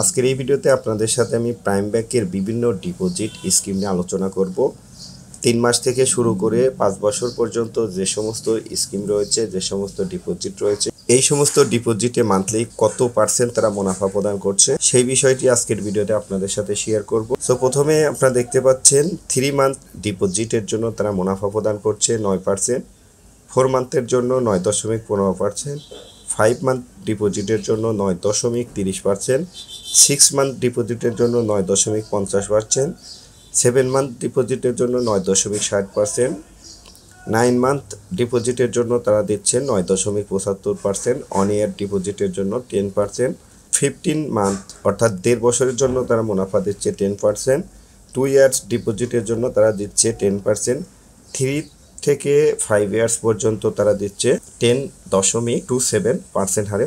আজকের এই ভিডিওতে আপনাদের সাথে আমি প্রাইম ব্যাংকের বিভিন্ন ডিপোজিট স্কিম নিয়ে আলোচনা করব তিন মাস থেকে শুরু করে পাঁচ বছর পর্যন্ত যে সমস্ত স্কিম রয়েছে যে সমস্ত ডিপোজিট রয়েছে এই সমস্ত ডিপোজিটে মান্থলি কত পার্সেন্ট তারা মুনাফা প্রদান করছে সেই বিষয়টি আজকের ভিডিওতে আপনাদের সাথে শেয়ার করব সো প্রথমে আপনারা দেখতে পাচ্ছেন থ্রি মান্থ ডিপোজিটের জন্য তারা মুনাফা প্রদান করছে নয় পার্সেন্ট ফোর মান্থের জন্য নয় দশমিক পনেরো পার্সেন্ট ফাইভ মান্থ ডিপোজিটের জন্য নয় দশমিক তিরিশ পার্সেন্ট সিক্স মান্থ ডিপোজিটের জন্য নয় দশমিক পঞ্চাশ পার্সেন্ট সেভেন মান্থ ডিপোজিটের জন্য নয় দশমিক ষাট পার্সেন্ট নাইন মান্থ ডিপোজিটের জন্য তারা দিচ্ছে নয় দশমিক পঁচাত্তর পার্সেন্ট অন ইয়ার ডিপোজিটের জন্য টেন পার্সেন্ট ফিফটিন মান্থ অর্থাৎ দেড় বছরের জন্য তারা মুনাফা দিচ্ছে টেন পার্সেন্ট টু ইয়ার্স ডিপোজিটের জন্য তারা দিচ্ছে টেন পার্সেন্ট থ্রি থেকে ফাইভ ইয়ার্স পর্যন্ত তারা দিচ্ছে টেন দশমিক টু সেভেন পার্সেন্ট হারে